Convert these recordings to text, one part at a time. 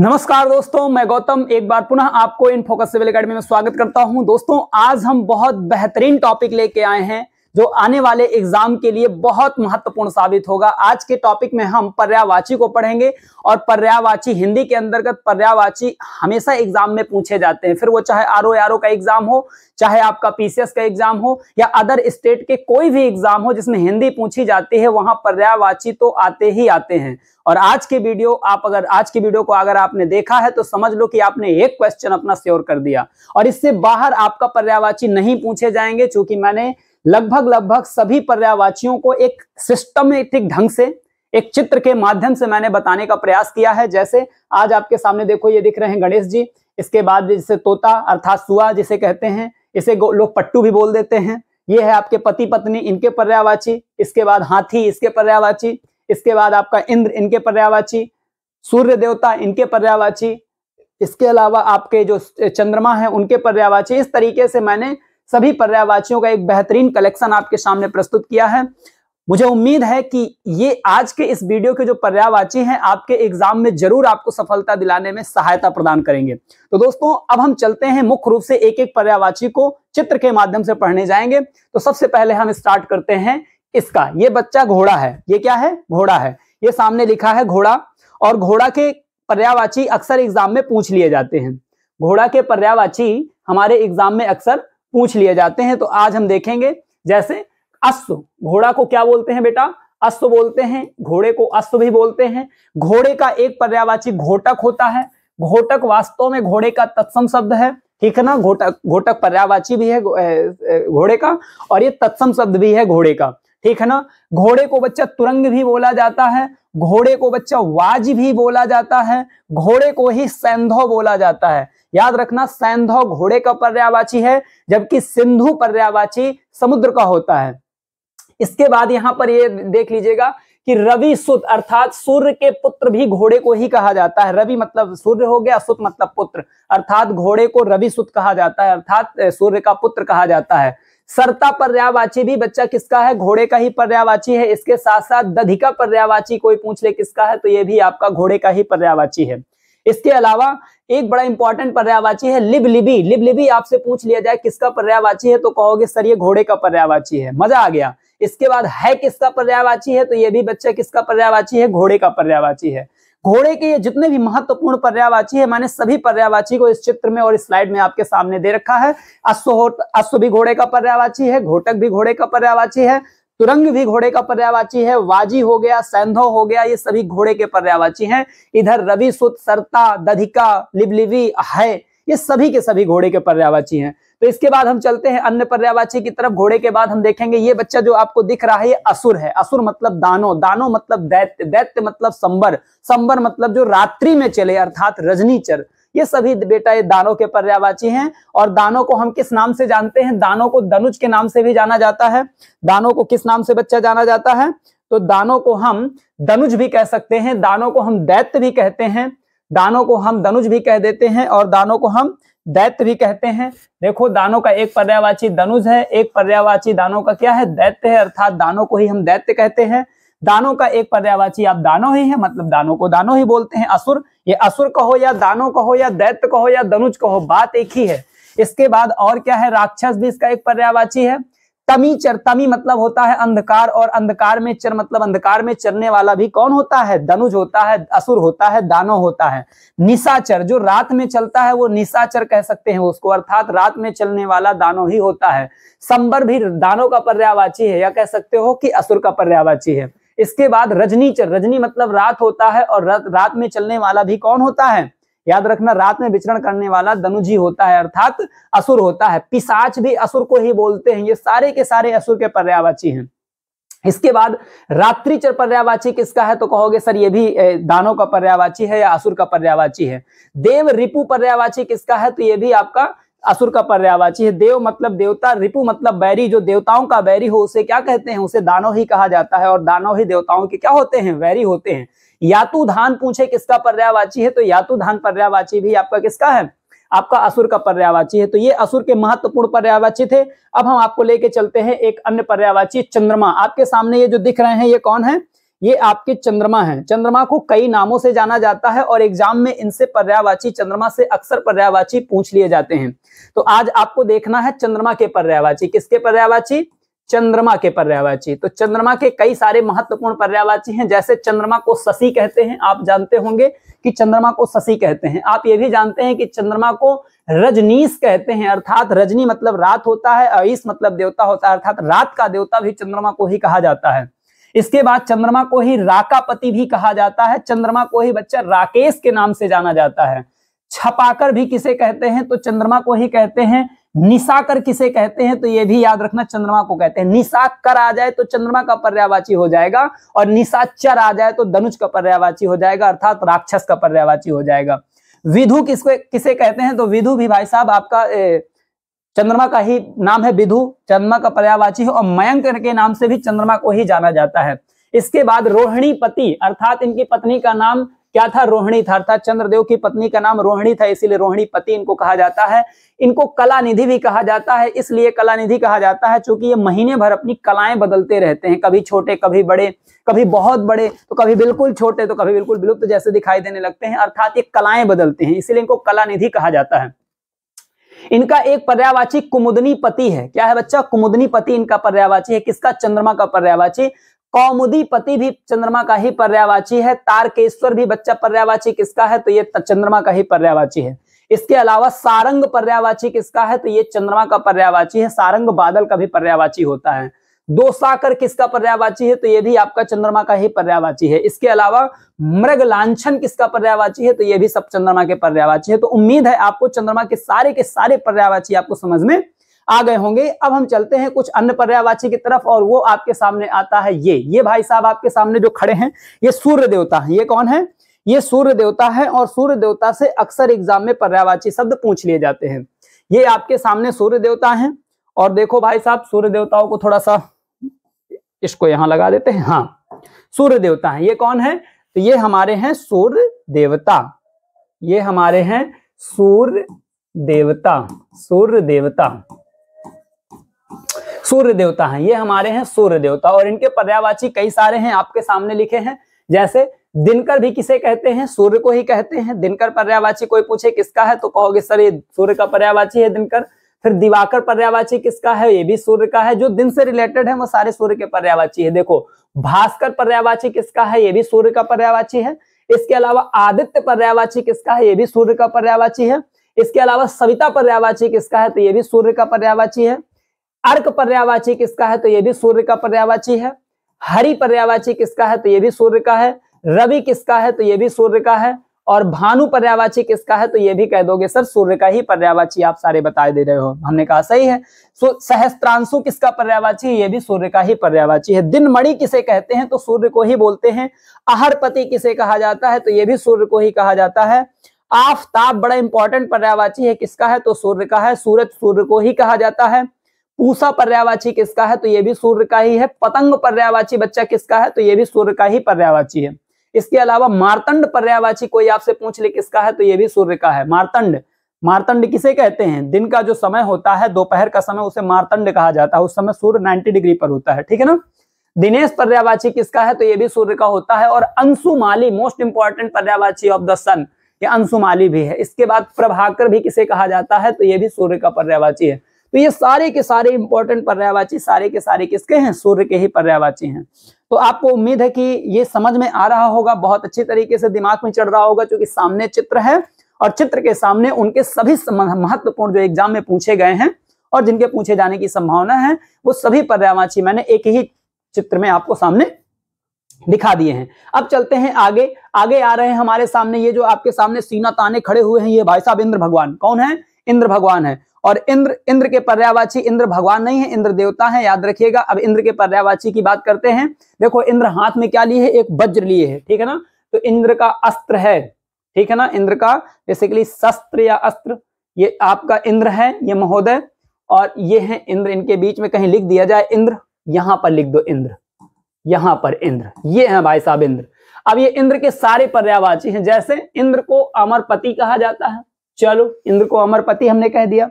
नमस्कार दोस्तों मैं गौतम एक बार पुनः आपको इन फोकस सिविल अकेडमी में स्वागत करता हूं दोस्तों आज हम बहुत बेहतरीन टॉपिक लेके आए हैं जो आने वाले एग्जाम के लिए बहुत महत्वपूर्ण साबित होगा आज के टॉपिक में हम पर्यावाची को पढ़ेंगे और पर्यावाची हिंदी के अंतर्गत पर्यावाची हमेशा एग्जाम में पूछे जाते हैं फिर वो चाहे आर ओ आर ओ का एग्जाम हो चाहे आपका पीसीएस का एग्जाम हो या अदर स्टेट के कोई भी एग्जाम हो जिसमें हिंदी पूछी जाती है वहां पर्यावाची तो आते ही आते हैं और आज की वीडियो आप अगर आज की वीडियो को अगर आपने देखा है तो समझ लो कि आपने एक क्वेश्चन अपना श्योर कर दिया और इससे बाहर आपका पर्यावाची नहीं पूछे जाएंगे चूंकि मैंने लगभग लगभग सभी पर्यावाचियों को एक सिस्टमेटिक ढंग से एक चित्र के माध्यम से मैंने बताने का प्रयास किया है जैसे आज आपके सामने देखो ये दिख रहे हैं गणेश जी इसके बाद जिसे तोता अर्थात सुआ जिसे कहते हैं इसे लोग पट्टू भी बोल देते हैं ये है आपके पति पत्नी इनके पर्यावाची इसके बाद हाथी इसके पर्यावाची इसके बाद आपका इंद्र इनके पर्यावाची सूर्य देवता इनके पर्यावाची इसके अलावा आपके जो चंद्रमा है उनके पर्यावाची इस तरीके से मैंने सभी पर्यावाचियों का एक बेहतरीन कलेक्शन आपके सामने प्रस्तुत किया है मुझे उम्मीद है कि ये आज के इस वीडियो के जो पर्यावाची हैं आपके एग्जाम में जरूर आपको सफलता दिलाने में सहायता प्रदान करेंगे तो दोस्तों अब हम चलते हैं मुख्य रूप से एक एक पर्यावाची को चित्र के माध्यम से पढ़ने जाएंगे तो सबसे पहले हम स्टार्ट करते हैं इसका ये बच्चा घोड़ा है ये क्या है घोड़ा है ये सामने लिखा है घोड़ा और घोड़ा के पर्यावाची अक्सर एग्जाम में पूछ लिए जाते हैं घोड़ा के पर्यावाची हमारे एग्जाम में अक्सर पूछ लिए जाते हैं तो आज हम देखेंगे जैसे अश्व घोड़ा को क्या बोलते हैं बेटा अश्व बोलते हैं घोड़े को अश्व भी बोलते हैं घोड़े का एक पर्यावाची घोटक होता है घोटक वास्तव में घोड़े का तत्सम शब्द है ठीक है ना घोटक घोटक पर्यावाची भी है घोड़े का और ये तत्सम शब्द भी है घोड़े का ठीक है ना घोड़े को बच्चा तुरंग भी बोला जाता है घोड़े को बच्चा वाज भी बोला जाता है घोड़े को ही सैंधो बोला जाता है याद रखना सैंधो घोड़े का पर्यावाची है जबकि सिंधु पर्यावाची समुद्र का होता है इसके बाद यहां पर ये देख लीजिएगा कि रवि सुत अर्थात सूर्य के पुत्र भी घोड़े को ही कहा जाता है रवि मतलब सूर्य हो गया सुत मतलब पुत्र अर्थात घोड़े को रवि सुत कहा जाता है अर्थात सूर्य का पुत्र कहा जाता है सरता पर्यावाची भी बच्चा किसका है घोड़े का ही पर्यावाची है इसके साथ साथ दधिका पर्यावाची कोई पूछ ले किसका है तो ये भी आपका घोड़े का ही पर्यावाची है इसके अलावा एक बड़ा इंपॉर्टेंट पर्यावाची है लिब लिबी लिब लिबी आपसे पूछ लिया जाए किसका पर्यावाची है तो कहोगे सर ये घोड़े का पर्यावाची है मजा आ गया इसके बाद है किसका पर्यावाची है तो ये भी बच्चा किसका पर्यावाची है घोड़े का पर्यावाची है घोड़े के ये जितने भी महत्वपूर्ण पर्यावाची है मैंने सभी पर्यावाची को इस चित्र में और इस स्लाइड में आपके सामने दे रखा है अश्व अश्व भी घोड़े का पर्यावाची है घोटक भी घोड़े का पर्यावाची है तुरंग भी घोड़े का पर्यावाची है वाजी हो गया सैंधो हो गया ये सभी घोड़े के पर्यावाची हैं इधर रवि सुत सरता दधिका लिबलिवी है ये सभी के सभी घोड़े के पर्यावाची हैं तो इसके बाद हम चलते हैं अन्य पर्यावाची की तरफ घोड़े के बाद हम देखेंगे ये बच्चा जो आपको दिख रहा है ये असुर है असुर मतलब दानो दानो मतलब दैत्य दैत्य मतलब संबर संबर मतलब जो रात्रि में चले अर्थात रजनीचर ये सभी बेटा ये दानों के पर्यावाची हैं और दानों को हम किस नाम से जानते हैं दानों को दनुज के नाम से भी जाना जाता है दानों को किस नाम से बच्चा जाना जाता है तो दानों को हम दनुज भी कह सकते हैं दानों को हम दैत्य भी कहते हैं दानों को हम दनुज भी कह देते हैं और दानों को हम दैत्य भी कहते हैं देखो दानों का एक पर्यावाची दनुज है एक पर्यावाची दानों का क्या है दैत्य है अर्थात दानों को ही हम दैत्य कहते हैं दानों का एक पर्यावाची आप दानो ही है मतलब दानों को दानो ही बोलते हैं असुर ये असुर कहो या दानों कहो या दैत्य कहो या दनुज कहो बात एक ही है इसके बाद और क्या है राक्षस भी इसका एक पर्यावाची है तमी चर तमी मतलब होता है अंधकार और अंधकार में चर मतलब अंधकार में चरने वाला भी कौन होता है धनुज होता है असुर होता है दानव होता है निशाचर जो रात में चलता है वो निशाचर कह सकते हैं उसको अर्थात रात में चलने वाला दानव ही होता है संबर भी दानों का पर्यावाची है या कह सकते हो कि असुर का पर्यावाची है इसके बाद रजनीचर रजनी मतलब रात होता है और रात में चलने वाला भी कौन होता है याद रखना रात में विचरण करने वाला धनुजी होता है अर्थात असुर होता है पिसाच भी असुर को ही बोलते हैं ये सारे के सारे असुर के पर्यावाची हैं इसके बाद रात्रिचर पर्यावाची किसका है तो कहोगे सर ये भी दानों का पर्यावाची है या असुर का पर्यावाची है देव रिपु पर्यावाची किसका है तो ये भी आपका असुर का पर्यावाची है देव मतलब देवता रिपु मतलब बैरी जो देवताओं का बैरी हो उसे क्या कहते हैं उसे दानव ही कहा जाता है और दानव ही देवताओं के क्या होते हैं वैरी होते हैं यातु धान पूछे किसका पर्यावाची है तो यातु धान पर्यावाची भी आपका किसका है आपका असुर का पर्यावाची है तो ये असुर के महत्वपूर्ण पर्यावाची थे अब हम आपको लेके चलते हैं एक अन्य पर्यावाची चंद्रमा आपके सामने ये जो दिख रहे हैं ये कौन है ये आपके चंद्रमा है चंद्रमा को कई नामों से जाना जाता है और एग्जाम में इनसे पर्यावाची चंद्रमा से अक्सर पर्यावाची पूछ लिए जाते हैं तो आज आपको देखना है चंद्रमा के पर्यावाची किसके पर्यावाची चंद्रमा के पर्यावाची तो चंद्रमा के कई सारे महत्वपूर्ण पर्यावाची हैं जैसे चंद्रमा को शशि कहते हैं आप जानते होंगे कि चंद्रमा को शशि कहते हैं आप ये भी जानते हैं कि चंद्रमा को रजनीश कहते हैं अर्थात रजनी मतलब रात होता है अईस मतलब देवता होता है अर्थात रात का देवता भी चंद्रमा को ही कहा जाता है इसके बाद चंद्रमा को ही राकापति भी कहा जाता है चंद्रमा को ही बच्चा राकेश के नाम से जाना जाता है छपाकर भी किसे कहते हैं तो चंद्रमा को ही कहते हैं निशाकर किसे कहते हैं तो यह भी याद रखना चंद्रमा को कहते हैं निशाकर आ जाए तो चंद्रमा का पर्यावाची हो जाएगा और निशाचर आ जाए तो धनुष का पर्यावाची हो जाएगा अर्थात राक्षस का पर्यावाची हो जाएगा विधु किसको किसे कहते हैं तो विधु भी भाई साहब आपका ए, चंद्रमा का ही नाम है विधु चंद्रमा का पर्यावाची है और मयंक के नाम से भी चंद्रमा को ही जाना जाता है इसके बाद रोहिणी पति अर्थात इनकी पत्नी का नाम क्या था रोहिणी था अर्थात चंद्रदेव की पत्नी का नाम रोहिणी था इसीलिए रोहिणी पति इनको कहा जाता है इनको कला निधि भी कहा जाता है इसलिए कला निधि कहा जाता है चूंकि ये महीने भर अपनी कलाएं बदलते रहते हैं कभी छोटे कभी बड़े कभी बहुत बड़े तो कभी बिल्कुल छोटे तो कभी बिल्कुल विलुप्त तो जैसे दिखाई देने लगते हैं अर्थात ये कलाएं बदलते हैं इसीलिए इनको कला निधि कहा जाता है इनका एक पर्यावाची कुमुदनी पति है क्या है बच्चा कुमुदनी पति इनका पर्यावाची है किसका चंद्रमा का पर्यावाची कौमुदी पति भी चंद्रमा का ही पर्यावाची है तारकेश्वर भी बच्चा पर्यावाची तो किसका है तो ये चंद्रमा का ही पर्यावाची है इसके अलावा सारंग पर्यावाची किसका है तो ये चंद्रमा का पर्यावाची है सारंग बादल का भी पर्यावाची होता है दो साकर किसका पर्यावाची है तो ये भी आपका चंद्रमा का ही पर्यावाची है इसके अलावा मृग लांछन किसका पर्यावाची है तो ये भी सब चंद्रमा के पर्यावाची है तो उम्मीद है आपको चंद्रमा के सारे के सारे पर्यावाची आपको समझ में आ गए होंगे अब हम चलते हैं कुछ अन्य पर्यावाची की तरफ और वो आपके सामने आता है ये ये भाई साहब आपके सामने जो खड़े हैं ये सूर्य देवता है ये कौन है ये सूर्य देवता है और सूर्य देवता से अक्सर एग्जाम में पर्यावाची शब्द पूछ लिए जाते हैं ये आपके सामने सूर्य देवता है और देखो भाई साहब सूर्य देवताओं को थोड़ा सा इसको यहां लगा देते हैं हाँ सूर्य देवता है ये कौन है तो ये हमारे हैं सूर्य देवता ये हमारे हैं सूर्य देवता सूर्य देवता सूर्य देवता हैं ये हमारे हैं सूर्य देवता और इनके पर्यावाची कई सारे हैं आपके सामने लिखे हैं जैसे दिनकर भी किसे कहते हैं सूर्य को ही कहते हैं दिनकर पर्यावाची कोई पूछे किसका है तो कहोगे सर ये सूर्य का पर्यावाची है दिनकर फिर दिवाकर पर्यावाची किसका है ये भी सूर्य का है जो दिन से रिलेटेड है वो सारे सूर्य के पर्यावाची है देखो भास्कर पर्यावाची किसका है ये भी सूर्य का पर्यावाची है इसके अलावा आदित्य पर्यावाची किसका है ये भी सूर्य का पर्यावाची है इसके अलावा सविता पर्यावाची किसका है तो ये भी सूर्य का पर्यावाची है अर्क पर्यावाची किसका है तो ये भी सूर्य का पर्यावाची है हरि पर्यावाची किसका है तो ये भी सूर्य का है रवि किसका है तो ये भी सूर्य का है और भानु पर्यावाची किसका है तो ये भी कह दोगे सर सूर्य का ही पर्यावाची आप सारे बता दे रहे हो हमने कहा सही है सहस्त्रांशु किसका पर्यावाची ये भी सूर्य का ही पर्यावाची है दिन मणि किसे कहते हैं तो सूर्य को ही बोलते हैं अहरपति किसे कहा जाता है तो ये भी सूर्य को ही कहा जाता है आफताब बड़ा इंपॉर्टेंट पर्यावाची है किसका है तो सूर्य का है सूरज सूर्य को ही कहा जाता है पूसा पर्यावाची किसका है तो ये भी सूर्य का ही है पतंग पर्यावाची बच्चा किसका है तो ये भी सूर्य का ही पर्यावाची है इसके अलावा मारतंड पर्यावाची कोई आपसे पूछ ले किसका है तो ये भी सूर्य का है मारतंड मारतंड किसे कहते हैं दिन का जो समय होता है दोपहर का समय उसे मारतंड कहा जाता है उस समय सूर्य नाइन्टी डिग्री पर होता है ठीक है ना दिनेश पर्यावाची किसका है तो ये भी सूर्य का होता है और अंशुमाली मोस्ट इंपॉर्टेंट पर्यावाची ऑफ द सन ये अंशुमाली भी है इसके बाद प्रभाकर भी किसे कहा जाता है तो ये भी सूर्य का पर्यावाची है तो ये सारे के सारे इंपॉर्टेंट पर्यावाची सारे के सारे किसके हैं सूर्य के ही पर्यावाची हैं तो आपको उम्मीद है कि ये समझ में आ रहा होगा बहुत अच्छे तरीके से दिमाग में चढ़ रहा होगा क्योंकि सामने चित्र है और चित्र के सामने उनके सभी महत्वपूर्ण जो एग्जाम में पूछे गए हैं और जिनके पूछे जाने की संभावना है वो सभी पर्यावाची मैंने एक ही चित्र में आपको सामने दिखा दिए हैं अब चलते हैं आगे आगे आ रहे हैं हमारे सामने ये जो आपके सामने सीना ताने खड़े हुए हैं ये भाई साहब इंद्र भगवान कौन है इंद्र भगवान है और इंद्र इंद्र के पर्यावाची इंद्र भगवान नहीं है इंद्र देवता है याद रखिएगा अब इंद्र के पर्यावाची की बात करते हैं देखो इंद्र हाथ में क्या लिए है एक वज्र लिए है ठीक है ना तो इंद्र का अस्त्र है ठीक है ना इंद्र का बेसिकली शस्त्र या अस्त्र ये आपका इंद्र है ये महोदय और ये है इंद्र इनके बीच में कहीं लिख दिया जाए इंद्र यहां पर लिख दो इंद्र यहां पर इंद्र ये है भाई साहब इंद्र अब ये इंद्र के सारे पर्यावाची हैं जैसे इंद्र को अमरपति कहा जाता है चलो इंद्र को अमरपति हमने कह दिया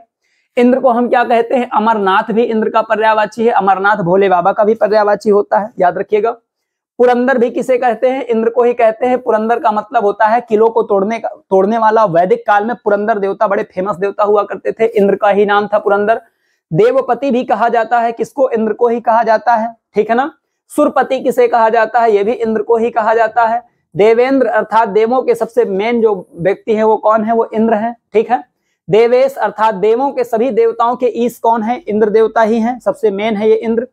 इंद्र को हम क्या कहते हैं अमरनाथ भी इंद्र का पर्यावाची है अमरनाथ भोले बाबा का भी पर्यावाची होता है याद रखिएगा पुरंदर भी किसे कहते हैं इंद्र को ही कहते हैं पुरंदर का मतलब होता है किलो को तोड़ने का तोड़ने वाला वैदिक काल में पुरंदर देवता बड़े फेमस देवता हुआ करते थे इंद्र का ही नाम था पुरंदर देवपति भी कहा जाता है किसको इंद्र को ही कहा जाता है ठीक है ना सुरपति किसे कहा जाता है ये भी इंद्र को ही कहा जाता है देवेंद्र अर्थात देवों के सबसे मेन जो व्यक्ति है वो कौन है वो इंद्र है ठीक है देवेश अर्थात देवों के सभी देवताओं के ईश कौन है इंद्र देवता ही है सबसे मेन है ये इंद्र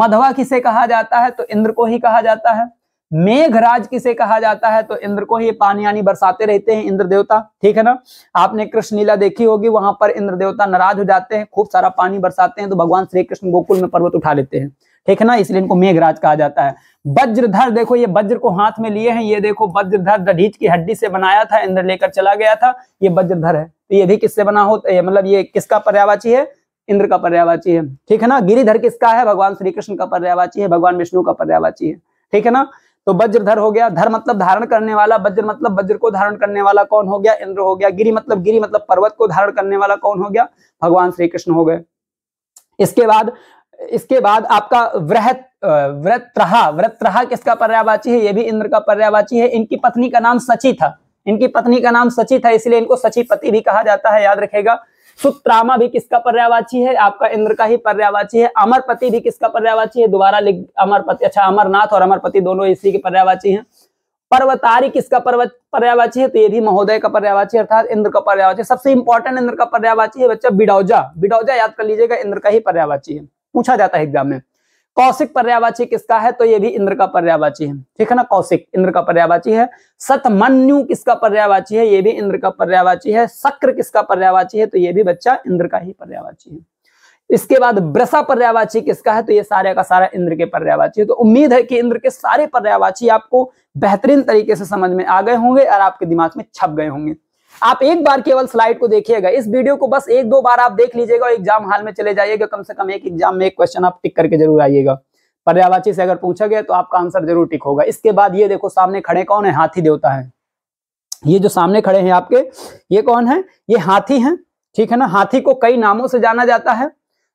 मधवा किसे कहा जाता है तो इंद्र को ही कहा जाता है मेघराज किसे कहा जाता है तो इंद्र को ही पानी यानी बरसाते रहते हैं इंद्र देवता ठीक है ना आपने कृष्ण लीला देखी होगी वहां पर इंद्र देवता नाराज हो जाते हैं खूब सारा पानी बरसाते हैं तो भगवान श्री कृष्ण गोकुल में पर्वत उठा लेते हैं ठीक है ना इसलिए इनको मेघराज कहा जाता है वज्रधर देखो ये वज्र को हाथ में लिए हैं ये देखो वज्रधर दढ़ीच की हड्डी से बनाया था इंद्र लेकर चला गया था ये वज्रधर है तो ये भी किससे बना हो मतलब ये किसका पर्यावाची है इंद्र का पर्यावाची है ठीक है ना गिरिधर किसका है भगवान श्री कृष्ण का पर्यावाची है भगवान विष्णु का पर्यावाची है ठीक है ना तो वज्रधर हो गया धर मतलब धारण करने वाला वज्र मतलब वज्र को धारण करने वाला कौन हो गया इंद्र हो गया गिरी मतलब गिरी मतलब पर्वत को धारण करने वाला कौन हो गया भगवान श्री कृष्ण हो गए इसके बाद इसके बाद आपका वृहत व्रत व्रतहा किसका पर्यावाची है ये भी इंद्र का पर्यावाची है इनकी पत्नी का नाम सची था इनकी पत्नी का नाम सची था इसलिए इनको सची पति भी कहा जाता है याद रखेगा सुत्रामा भी किसका पर्यावाची है आपका इंद्र का ही पर्यावाची है अमरपति भी किसका पर्यावाची है दोबारा लिख अमरपति अच्छा अमरनाथ और अमरपति दोनों इसी के पर्यावाची हैं पर्वतारी किसका पर्यावाची है तो ये भी महोदय का पर्यावाची अर्थात इंद्र का पर्यावाची सबसे इंपॉर्टेंट इंद्र का पर्यावाची है बच्चा बिडौजा बिडौजा याद कर लीजिएगा इंद्र का ही पर्यावाची है पूछा जाता है एग्जाम में कौशिक पर्यावाची किसका है तो ये भी इंद्र का पर्यावाची है ठीक है ना कौशिक इंद्र का पर्यावाची है सतमन्यु किसका पर्यावाची है ये भी इंद्र का पर्यावाची है शक्र किसका पर्यावाची है तो ये भी बच्चा इंद्र का ही पर्यावाची है इसके बाद ब्रसा पर्यावाची किसका है तो ये सारे का सारा इंद्र के पर्यावाची है तो उम्मीद है कि इंद्र के सारे पर्यावाची आपको बेहतरीन तरीके से समझ में आ गए होंगे और आपके दिमाग में छप गए होंगे आप एक बार केवल स्लाइड को देखिएगा इस वीडियो को बस एक दो बार आप देख लीजिएगा और एग्जाम हाल में चले जाइएगा कम से कम एक एग्जाम में एक क्वेश्चन आप टिक करके जरूर आइएगा पर्यावाची से अगर पूछा गया तो आपका आंसर जरूर टिक होगा इसके बाद ये देखो सामने खड़े कौन है हाथी देवता है ये जो सामने खड़े हैं आपके ये कौन है ये हाथी है ठीक है ना हाथी को कई नामों से जाना जाता है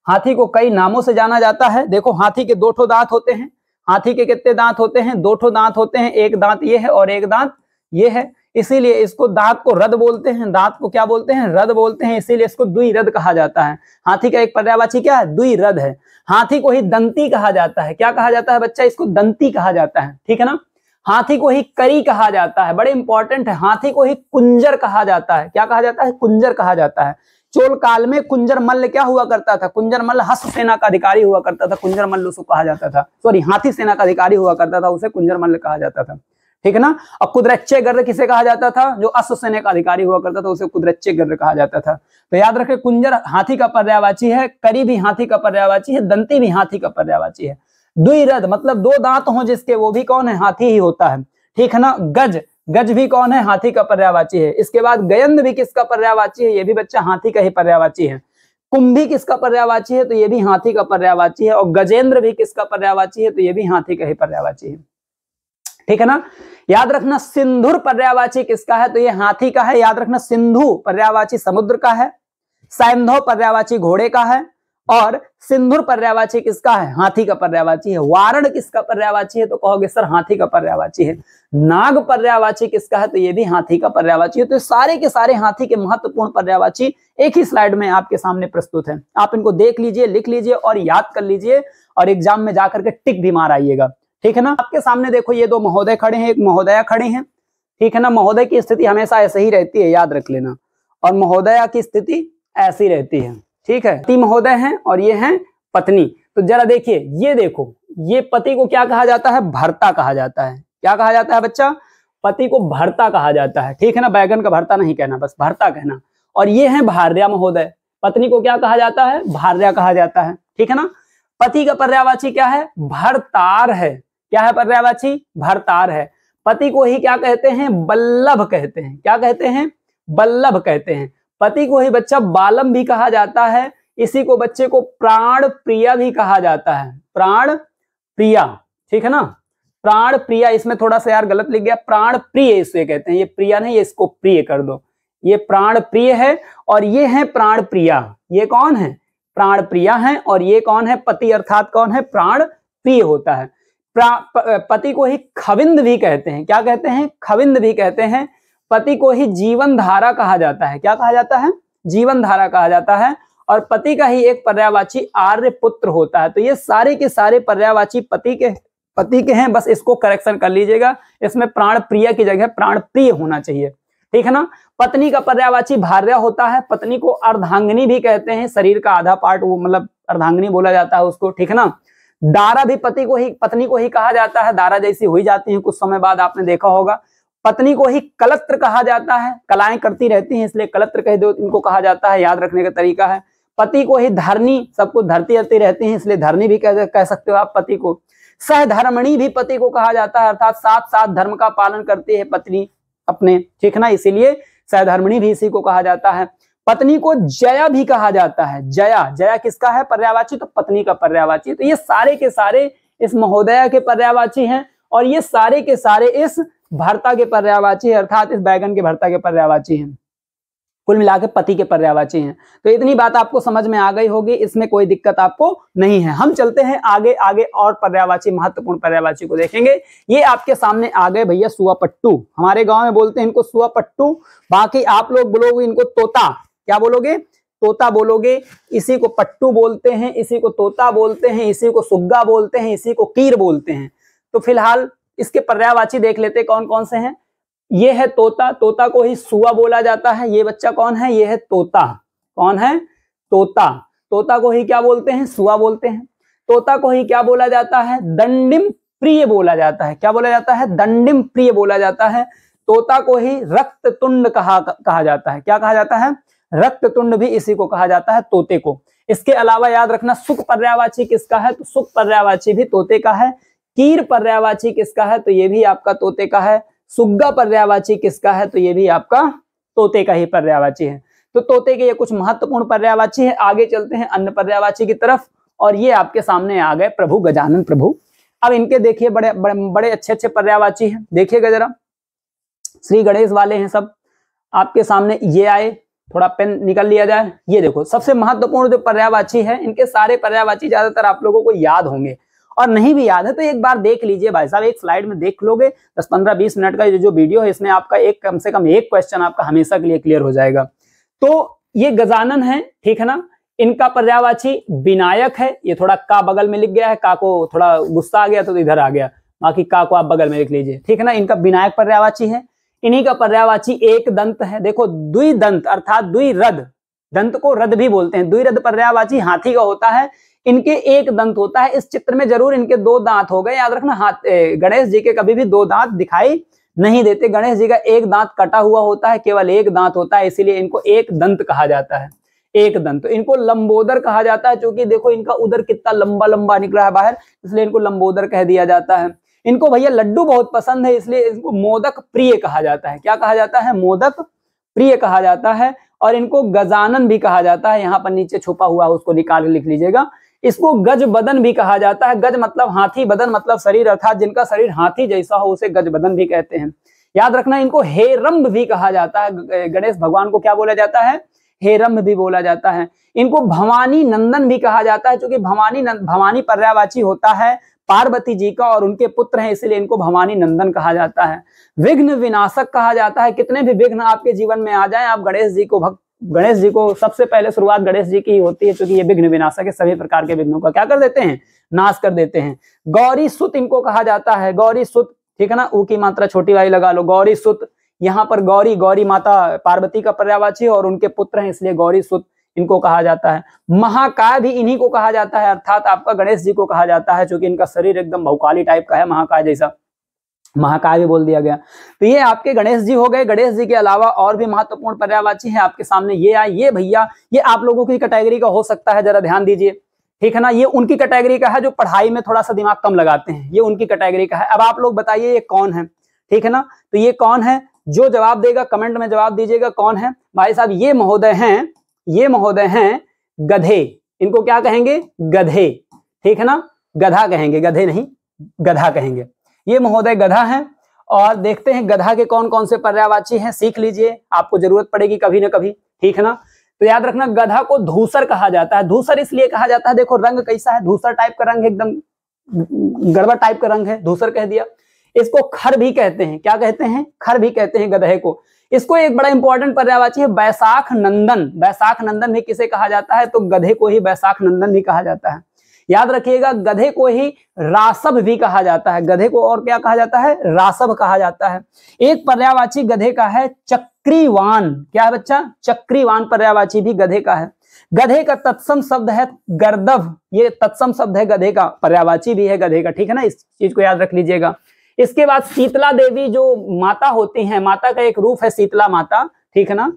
हाथी को कई नामों से जाना जाता है देखो हाथी के दो ठो दांत होते हैं हाथी के कितने दांत होते हैं दो ठो दांत होते हैं एक दांत ये है और एक दांत ये है इसीलिए इसको दांत को रद बोलते हैं दांत को क्या बोलते हैं रद बोलते हैं इसीलिए इसको दुई रद कहा जाता है हाथी का एक पर्यावाची क्या है दुई रद है हाथी को ही दंती कहा जाता है क्या कहा जाता है बच्चा इसको दंती कहा जाता है ठीक है ना हाथी को ही करी कहा जाता है बड़े इंपॉर्टेंट है हाथी को ही कुंजर कहा जाता है क्या कहा जाता है कुंजर कहा जाता है चोल काल में कुंजर मल्ल क्या हुआ करता था कुंजर मल्ल हस्त सेना का अधिकारी हुआ करता था कुंजर मल्ल उसको कहा जाता था सॉरी हाथी सेना का अधिकारी हुआ करता था उसे कुंजर मल्ल कहा जाता था ठीक है ना अब कुदरच्चे गर्द किसे कहा जाता था जो अश्वसेना का अधिकारी हुआ करता था उसे कुदरच्चे गर्द कहा जाता था तो याद रखे कुंजर हाथी का पर्यावाची है करी भी हाथी का पर्यावाची है दंती भी हाथी का पर्यावाची है द्विरद मतलब दो दांत हो जिसके वो भी कौन है हाथी ही होता है ठीक है ना गज गज भी कौन है हाथी का पर्यावाची है इसके बाद गयंद भी किसका पर्यावाची है ये भी बच्चा हाथी का ही पर्यावाची है कुंभी किसका पर्यावाची है तो ये भी हाथी का पर्यावाची है और गजेंद्र भी किसका पर्यावाची है तो ये भी हाथी का ही पर्यावाची है ठीक है ना याद रखना सिंधुर पर्यावाची किसका है तो ये हाथी का है याद रखना सिंधु पर्यावाची समुद्र का है सैंधो पर्यावाची घोड़े का है और सिंधुर पर्यावाची किसका है हाथी का पर्यावाची है वारण किसका पर्यावाची है तो कहोगे सर हाथी का पर्यावाची है नाग पर्यावाची किसका है तो ये भी हाथी का पर्यावाची है तो सारे के सारे हाथी के महत्वपूर्ण पर्यावाची एक ही स्लाइड में आपके सामने प्रस्तुत है आप इनको देख लीजिए लिख लीजिए और याद कर लीजिए और एग्जाम में जाकर के टिक भी मार आइएगा ठीक है ना आपके सामने देखो ये दो महोदय खड़े हैं एक महोदया खड़े हैं ठीक है ना महोदय की स्थिति हमेशा ऐसे ही रहती है याद रख लेना और महोदया की स्थिति ऐसी रहती है ठीक है पति महोदय हैं और ये हैं पत्नी तो जरा देखिए ये देखो ये पति को क्या कहा जाता है भरता कहा जाता है क्या कहा जाता है बच्चा पति को भरता कहा जाता है ठीक है ना बैगन का भरता नहीं कहना बस भरता कहना और ये है भार्या महोदय पत्नी को क्या कहा जाता है भार्या कहा जाता है ठीक है ना पति का पर्यावाची क्या है भरतार है क्या है पर्यावाची भरतार है पति को ही क्या कहते हैं बल्लभ कहते हैं क्या कहते हैं बल्लभ कहते हैं पति को ही बच्चा बालम भी कहा जाता है इसी को बच्चे को प्राण प्रिया भी कहा जाता है प्राण प्रिया ठीक है ना प्राण प्रिया इसमें थोड़ा सा यार गलत लिख गया प्राण प्रिय इसे कहते हैं ये प्रिया नहीं इसको प्रिय कर दो ये प्राण प्रिय है और ये है प्राण प्रिया ये कौन है प्राण प्रिया है और ये कौन है पति अर्थात कौन है प्राण प्रिय होता है पति को ही खविंद भी कहते हैं क्या कहते हैं खविंद भी कहते हैं पति को ही जीवन धारा कहा जाता है क्या कहा जाता है जीवन धारा कहा जाता है और पति का ही एक पर्यावाची आर्य पुत्र होता है तो ये सारे के सारे पर्यावाची पति के पति के हैं बस इसको करेक्शन कर लीजिएगा इसमें प्राण प्रिय की जगह प्राण प्रिय होना चाहिए ठीक है ना पत्नी का पर्यावाची भार्य होता है पत्नी को अर्धांगनी भी कहते हैं शरीर का आधा पार्ट वो मतलब अर्धांगनी बोला जाता है उसको ठीक है ना दारा भी पति को ही पत्नी को ही कहा जाता है दारा जैसी हुई जाती है कुछ समय बाद आपने देखा होगा पत्नी को ही कलत्र कहा जाता है कलाएं करती रहती हैं इसलिए कलत्र कह दो इनको कहा जाता है याद रखने का तरीका है पति को ही धरनी सबको धरती धरती रहती है इसलिए धरनी भी कह, कह सकते हो आप पति को सहधर्मणी भी पति को कहा जाता है अर्थात साथ साथ धर्म का पालन करती है पत्नी अपने ठीक ना इसीलिए सहधर्मणी भी इसी को कहा जाता है पत्नी को जया भी कहा जाता है जया जया किसका है पर्यावाची तो पत्नी का पर्यावाची तो ये सारे के सारे इस महोदया के पर्यावाची हैं और ये सारे के सारे इस भरता के पर्यावाची है अर्थात इस बैगन के भरता के पर्यावाची हैं कुल मिला के पति के पर्यावाची हैं तो इतनी बात आपको समझ में आ गई होगी इसमें कोई दिक्कत आपको नहीं है हम चलते हैं आगे आगे और पर्यावाची महत्वपूर्ण पर्यावाची को देखेंगे ये आपके सामने आ गए भैया सुआ पट्टू हमारे गांव में बोलते हैं इनको सुआ पट्टू बाकी आप लोग बोलोगे इनको तोता क्या बोलोगे तोता बोलोगे इसी को पट्टू बोलते हैं इसी को तोता बोलते हैं इसी को सुग्गा बोलते हैं इसी को कीर बोलते हैं तो फिलहाल इसके पर्यावाची देख लेते कौन कौन से हैं ये है तोता तोता को ही सुआ बोला जाता है ये बच्चा कौन है ये है तोता कौन है तोता तोता को ही क्या बोलते हैं सुआ बोलते हैं तोता को ही क्या बोला जाता है दंडिम प्रिय बोला जाता है क्या बोला जाता है दंडिम प्रिय बोला जाता है तोता को ही रक्त तुंड कहा कहा जाता है क्या कहा जाता है तुंड भी इसी को कहा जाता है तोते को इसके अलावा याद रखना सुख पर्यावाची किसका है तो सुख पर्यावाची भी तोते का है कीर पर्यावाची किसका है तो ये भी आपका तोते का है सुग्गा पर्यावाची किसका है तो ये भी आपका तोते का ही पर्यावाची है तो तोते के ये कुछ महत्वपूर्ण पर्यावाची है आगे चलते हैं अन्य पर्यावाची की तरफ और ये आपके सामने आ गए प्रभु गजानन प्रभु अब इनके देखिए बड़े बड़े बड़े अच्छे अच्छे पर्यावाची हैं देखिएगा जरा श्री गणेश वाले हैं सब आपके सामने ये आए थोड़ा पेन निकल लिया जाए ये देखो सबसे महत्वपूर्ण जो पर्यावाची है इनके सारे पर्यावाची ज्यादातर आप लोगों को याद होंगे और नहीं भी याद है तो एक बार देख लीजिए भाई साहब एक स्लाइड में देख लोगे दस पंद्रह बीस मिनट का जो वीडियो है इसमें आपका एक कम से कम एक क्वेश्चन आपका हमेशा के लिए क्लियर हो जाएगा तो ये गजानन है ठीक है ना इनका पर्यावाची विनायक है ये थोड़ा का बगल में लिख गया है का को थोड़ा गुस्सा आ गया तो इधर आ गया बाकी का को आप बगल में लिख लीजिए ठीक है ना इनका विनायक पर्यावाची है इन्हीं का पर्यावाची एक दंत है देखो दुई दंत अर्थात दुई रद दंत को रद भी बोलते हैं दुई रद पर्यावाची हाथी का होता है इनके एक दंत होता है इस चित्र में जरूर इनके दो दांत हो गए याद रखना हाथ गणेश जी के कभी भी दो दांत दिखाई नहीं देते गणेश जी का एक दांत कटा हुआ होता है केवल एक दांत होता है इसीलिए इनको एक दंत कहा जाता है एक दंत तो इनको लंबोदर कहा जाता है क्योंकि देखो इनका उधर कितना लंबा लंबा निकला है बाहर इसलिए इनको लंबोदर कह दिया जाता है इनको भैया लड्डू बहुत पसंद है इसलिए इनको मोदक प्रिय कहा जाता है क्या कहा जाता है मोदक प्रिय कहा जाता है और इनको गजानन भी कहा जाता है यहाँ पर नीचे छुपा हुआ उसको निकाल के लिख लीजिएगा इसको गज बदन भी कहा जाता है गज मतलब हाथी बदन मतलब शरीर अर्थात जिनका शरीर हाथी जैसा हो उसे गज बदन भी कहते हैं याद रखना इनको हेरम्ब भी कहा जाता है गणेश भगवान को क्या बोला जाता है हेरम्ब भी बोला जाता है इनको भवानी नंदन भी कहा जाता है क्योंकि भवानी भवानी पर्यावाची होता है पार्वती जी का और उनके पुत्र हैं इसलिए इनको भवानी नंदन कहा जाता है विघ्न विनाशक कहा जाता है कितने भी विघ्न आपके जीवन में आ जाए आप गणेश जी को भक्त गणेश जी को सबसे पहले शुरुआत गणेश जी की ही होती है क्योंकि ये विघ्न विनाशक है सभी प्रकार के विघ्नों का क्या कर देते हैं नाश कर देते हैं गौरी सुत इनको कहा जाता है गौरी सुत ठीक है ना ऊ की मात्रा छोटी वाली लगा लो गौरी सुत यहाँ पर गौरी गौरी माता पार्वती का पर्यावाची और उनके पुत्र हैं इसलिए गौरी सुत इनको कहा जाता है महाकाय भी इन्हीं को कहा जाता है अर्थात आपका गणेश जी को कहा जाता है चूंकि इनका शरीर एकदम भौकाली टाइप का है महाकाय जैसा महाकाय भी बोल दिया गया तो ये आपके गणेश जी हो गए गणेश जी के अलावा और भी महत्वपूर्ण पर्यावाची हैं आपके सामने ये आए ये भैया ये आप लोगों की कैटेगरी का हो सकता है जरा ध्यान दीजिए ठीक है ना ये उनकी कैटेगरी का है जो पढ़ाई में थोड़ा सा दिमाग कम लगाते हैं ये उनकी कैटेगरी का है अब आप लोग बताइए ये कौन है ठीक है ना तो ये कौन है जो जवाब देगा कमेंट में जवाब दीजिएगा कौन है भाई साहब ये महोदय हैं ये महोदय हैं गधे इनको क्या कहेंगे गधे ठीक है ना गधा कहेंगे गधे नहीं गधा कहेंगे ये महोदय गधा हैं और देखते हैं गधा के कौन कौन से पर्यावाची हैं सीख लीजिए आपको जरूरत पड़ेगी कभी ना कभी ठीक है ना तो याद रखना गधा को धूसर कहा जाता है धूसर इसलिए कहा जाता है देखो रंग कैसा है धूसर टाइप का रंग है एकदम गड़बड़ टाइप का रंग है धूसर कह दिया इसको खर भी कहते हैं क्या कहते हैं खर भी कहते हैं गधे को इसको एक बड़ा इंपॉर्टेंट पर्यावाची है बैसाख नंदन बैसाख नंदन भी किसे कहा जाता है तो गधे को ही बैसाख नंदन भी कहा जाता है याद रखिएगा गधे को ही रासभ भी कहा जाता है गधे को और क्या कहा जाता है रासभ कहा जाता है एक पर्यावाची गधे का है चक्रीवान क्या है बच्चा चक्रीवान पर्यावाची भी गधे का है गधे का तत्सम शब्द है गर्दभ ये तत्सम शब्द है गधे का पर्यावाची भी है गधे का ठीक है ना इस चीज को याद रख लीजिएगा इसके बाद शीतला देवी जो माता होती हैं माता का एक रूप है शीतला माता ठीक है ना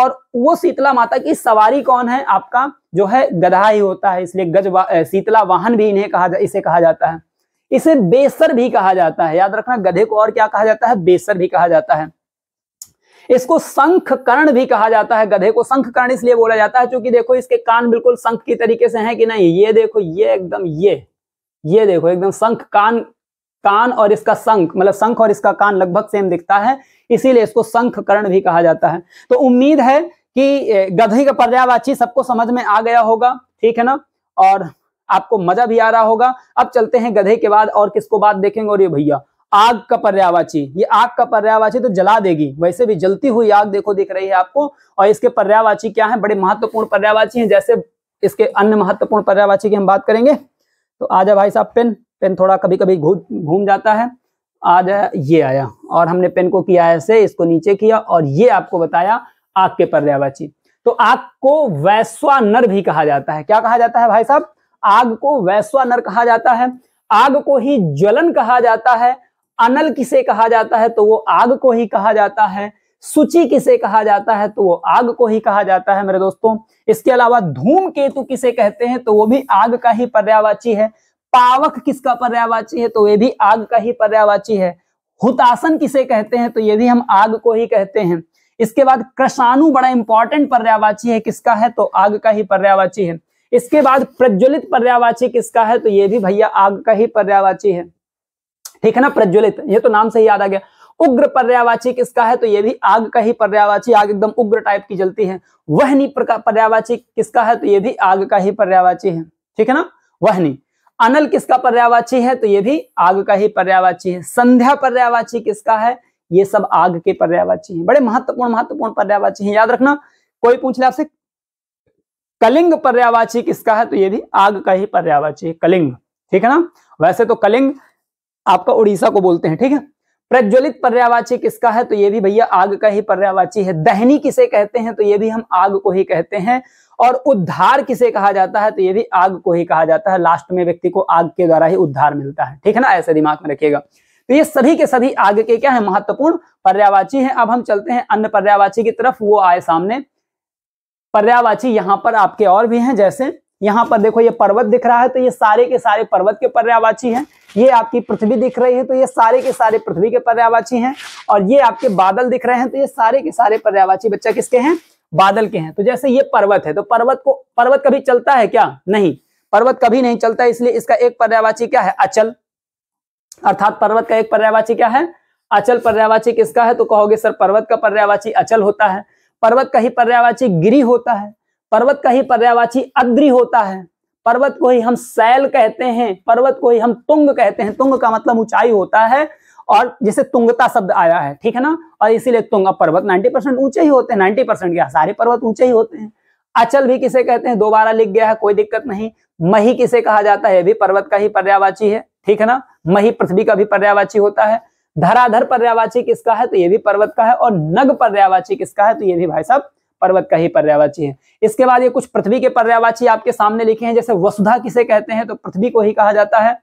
और वो शीतला माता की सवारी कौन है आपका जो है गधा ही होता है इसलिए गज वा, शीतला वाहन भी इन्हें कहा जा, इसे कहा जाता है इसे बेसर भी कहा जाता है याद रखना गधे को और क्या कहा जाता है बेसर भी कहा जाता है इसको शंख कर्ण भी कहा जाता है गधे को शंख कर्ण इसलिए बोला जाता है क्योंकि देखो इसके कान बिल्कुल शंख की तरीके से हैं कि नहीं ये देखो ये एकदम ये ये देखो एकदम शंख कान कान और इसका संख मतलब संख और इसका कान लगभग सेम दिखता है इसीलिए इसको संख कर्ण भी कहा जाता है तो उम्मीद है कि गधे का पर्यावाची सबको समझ में आ गया होगा ठीक है ना और आपको मजा भी आ रहा होगा अब चलते हैं गधे के बाद और किसको बात देखेंगे और ये भैया आग का पर्यावाची ये आग का पर्यावाची तो जला देगी वैसे भी जलती हुई आग देखो दिख रही है आपको और इसके पर्यावाची क्या है बड़े महत्वपूर्ण पर्यावाची हैं जैसे इसके अन्य महत्वपूर्ण पर्यावाची की हम बात करेंगे तो आजा भाई साहब पेन पेन थोड़ा कभी कभी घूम घूम जाता है आज ये आया और हमने पेन को किया ऐसे इसको नीचे किया और ये आपको बताया आग के पर्यावाची तो आग को वैश्वानर भी कहा जाता है क्या कहा जाता है भाई साहब आग को वैश्वानर कहा जाता है आग को ही ज्वलन कहा जाता है अनल किसे कहा जाता है तो वो आग को ही कहा जाता है सूची किसे कहा जाता है तो वो आग को ही कहा जाता है मेरे दोस्तों इसके अलावा धूम केतु किसे कहते हैं तो वो भी आग का ही पर्यावाची है पावक किसका पर्यावाची है तो ये भी आग का ही पर्यावाची है हुतासन किसे कहते हैं तो ये भी हम आग को ही कहते हैं इसके बाद कृषाणु बड़ा इंपॉर्टेंट पर्यावाची है किसका है तो आग का ही पर्यावाची है इसके बाद प्रज्वलित पर्यावाची किसका है तो ये भी भैया आग का ही पर्यावाची है ठीक है ना प्रज्वलित ये तो नाम से ही याद आ गया उग्र पर्यावाची किसका है तो ये भी आग का ही पर्यावाची आग एकदम उग्र टाइप की जलती है वहनी पर्यावाची किसका है तो ये भी आग का ही पर्यावाची है ठीक है ना वहनी अनल किसका पर्यावाची है तो ये भी आग का ही पर्यावाची है संध्या पर्यावाची किसका है ये सब आग के पर्यावाची है बड़े महत्वपूर्ण महत्वपूर्ण पर्यावाची है याद रखना कोई पूछ ले आपसे कलिंग पर्यावाची किसका है तो ये भी आग का ही पर्यावाची है कलिंग ठीक है ना वैसे तो कलिंग आपका उड़ीसा को बोलते हैं ठीक है प्रज्वलित पर्यावाची किसका है तो ये भी भैया आग का ही पर्यावाची है दहनी किसे कहते हैं तो ये भी हम आग को ही कहते हैं और उद्धार किसे कहा जाता है तो ये भी आग को ही कहा जाता है लास्ट में व्यक्ति को आग के द्वारा ही उद्धार मिलता है ठीक है ना ऐसे दिमाग में रखिएगा तो ये सभी के सभी आग के क्या है महत्वपूर्ण पर्यावाची है अब हम चलते हैं अन्य पर्यावाची की तरफ वो आए सामने पर्यावाची यहाँ पर आपके और भी हैं जैसे यहाँ पर देखो ये पर्वत दिख रहा है तो ये सारे के सारे पर्वत के पर्यावाची हैं ये आपकी पृथ्वी दिख रही है तो ये सारे के सारे पृथ्वी के पर्यावाची हैं और ये आपके बादल दिख रहे हैं तो ये सारे के सारे पर्यावाची बच्चा किसके हैं बादल के हैं तो जैसे ये पर्वत है तो पर्वत को पर्वत कभी चलता है क्या नहीं पर्वत कभी नहीं चलता इसलिए इसका एक पर्यावाची क्या है अचल अर्थात पर्वत का एक पर्यावाची क्या है अचल पर्यावाची किसका है तो कहोगे सर पर्वत का पर्यावाची अचल होता है पर्वत का ही पर्यावाची गिरी होता है पर्वत का ही पर्यावाची अद्री होता है पर्वत को ही हम सैल कहते हैं पर्वत को ही हम तुंग कहते हैं तुंग का मतलब ऊंचाई होता है और जिसे तुंगता शब्द आया है ठीक है ना और इसीलिए तुंग पर्वत 90 परसेंट ऊंचे ही होते हैं 90 परसेंट क्या सारे पर्वत ऊंचे ही होते हैं अचल भी किसे कहते हैं दोबारा लिख गया है कोई दिक्कत नहीं मही किसे कहा जाता है भी पर्वत का ही पर्यावाची है ठीक है ना मही पृथ्वी का भी पर्यावाची होता है धराधर पर्यावाची किसका है तो ये भी पर्वत का है और नग पर्यावाची किसका है तो ये भी भाई साहब पर्वत का ही पर्यावाची है इसके बाद ये कुछ पृथ्वी के पर्यावाची आपके सामने लिखे हैं जैसे वसुधा किसे कहते हैं तो पृथ्वी को ही कहा जाता है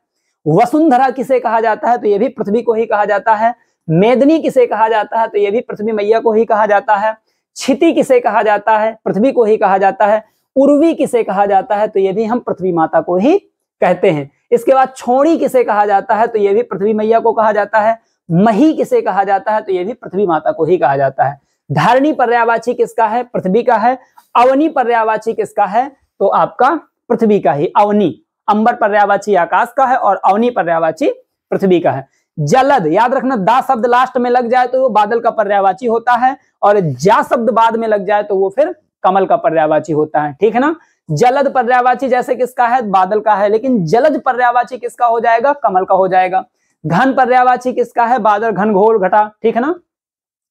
वसुंधरा किसे कहा जाता है तो यह भी पृथ्वी को ही कहा जाता है मेदनी किसे कहा जाता है तो यह भी पृथ्वी मैया को ही कहा जाता है छिति किसे कहा जाता है पृथ्वी को ही कहा जाता है उर्वी किसे कहा जाता है तो यह भी हम पृथ्वी माता को ही कहते हैं इसके बाद छोड़ी किसे कहा जाता है तो यह भी पृथ्वी मैया को कहा जाता है मही किसे कहा जाता है तो यह भी पृथ्वी माता को ही कहा जाता है धारणी पर्यावाची किसका है पृथ्वी का है अवनी पर्यावाची किसका है तो आपका पृथ्वी का ही अवनी अंबर पर्यावाची आकाश का है और अवनी पर्यावाची पृथ्वी का है जलद याद रखना दा शब्द लास्ट में लग जाए तो वो बादल का पर्यावाची होता है और जा शब्द बाद में लग जाए तो वो फिर कमल का पर्यावाची होता है ठीक है ना जलद पर्यावाची जैसे किसका है बादल का है लेकिन जलद पर्यावाची किसका हो जाएगा कमल का हो जाएगा घन पर्यावाची किसका है बादल घन घोर घटा ठीक है ना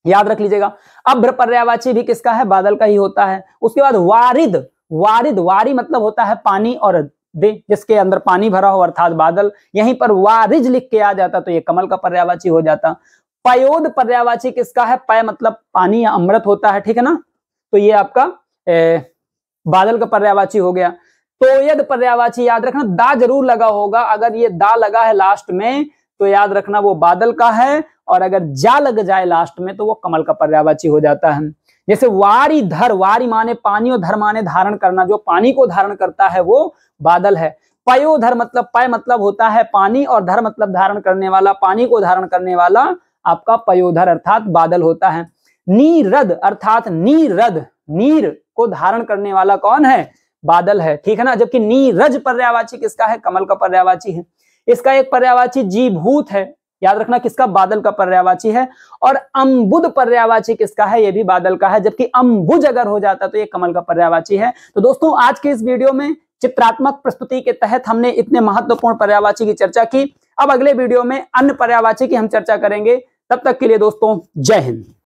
याद रख लीजिएगा अभ्र पर्यावाची भी किसका है बादल का ही होता है उसके बाद वारिद वारिद वारी मतलब होता है पानी और दे जिसके अंदर पानी भरा हो अर्थात बादल यहीं पर वारिज लिख के आ जाता तो ये कमल का पर्यावाची हो जाता पयोद पर्यावाची किसका है पय मतलब पानी या अमृत होता है ठीक है ना तो ये आपका ए, बादल का पर्यावाची हो गया तोयद पर्यावाची याद रखना दा जरूर लगा होगा अगर ये दा लगा है लास्ट में तो याद रखना वो बादल का है और अगर जा लग जाए लास्ट में तो वो कमल का पर्यावाची हो जाता है जैसे वारी धर वारी माने पानी और धर माने धारण करना जो पानी को धारण करता है वो बादल है पयोधर मतलब पय मतलब होता है पानी और धर मतलब धारण करने वाला पानी को धारण करने वाला आपका पयोधर अर्थात बादल होता है नीरद अर्थात नीरद नीर को धारण करने वाला कौन है बादल है ठीक है ना जबकि नीरज पर्यावाची किसका है कमल का पर्यावाची है इसका एक पर्यावाची भूत है याद रखना किसका बादल का पर्यावाची है और अम्बुद पर्यावाची किसका है ये भी बादल का है जबकि अम्बुज अगर हो जाता तो ये कमल का पर्यावाची है तो दोस्तों आज के इस वीडियो में चित्रात्मक प्रस्तुति के तहत हमने इतने महत्वपूर्ण पर्यावाची की चर्चा की अब अगले वीडियो में अन्य पर्यावाची की हम चर्चा करेंगे तब तक के लिए दोस्तों जय हिंद